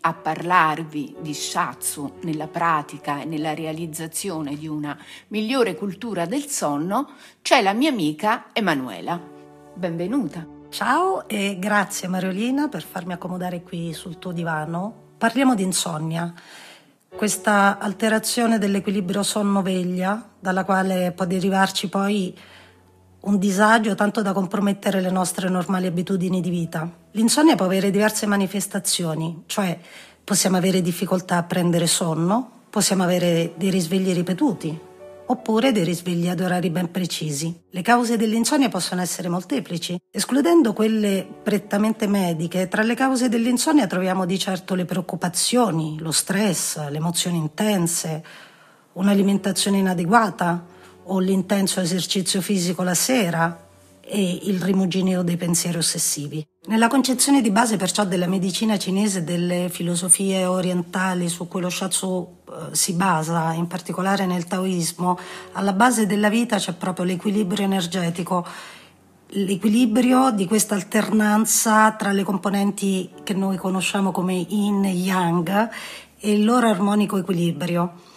a parlarvi di shatsu nella pratica e nella realizzazione di una migliore cultura del sonno c'è la mia amica Emanuela. Benvenuta. Ciao e grazie Mariolina per farmi accomodare qui sul tuo divano. Parliamo di insonnia, questa alterazione dell'equilibrio sonno-veglia, dalla quale può derivarci poi un disagio tanto da compromettere le nostre normali abitudini di vita. L'insonnia può avere diverse manifestazioni, cioè possiamo avere difficoltà a prendere sonno, possiamo avere dei risvegli ripetuti, oppure dei risvegli ad orari ben precisi. Le cause dell'insonnia possono essere molteplici. Escludendo quelle prettamente mediche, tra le cause dell'insonnia troviamo di certo le preoccupazioni, lo stress, le emozioni intense, un'alimentazione inadeguata, o l'intenso esercizio fisico la sera e il rimuginio dei pensieri ossessivi. Nella concezione di base perciò della medicina cinese e delle filosofie orientali su cui lo shatsu eh, si basa, in particolare nel taoismo, alla base della vita c'è proprio l'equilibrio energetico, l'equilibrio di questa alternanza tra le componenti che noi conosciamo come yin e yang e il loro armonico equilibrio.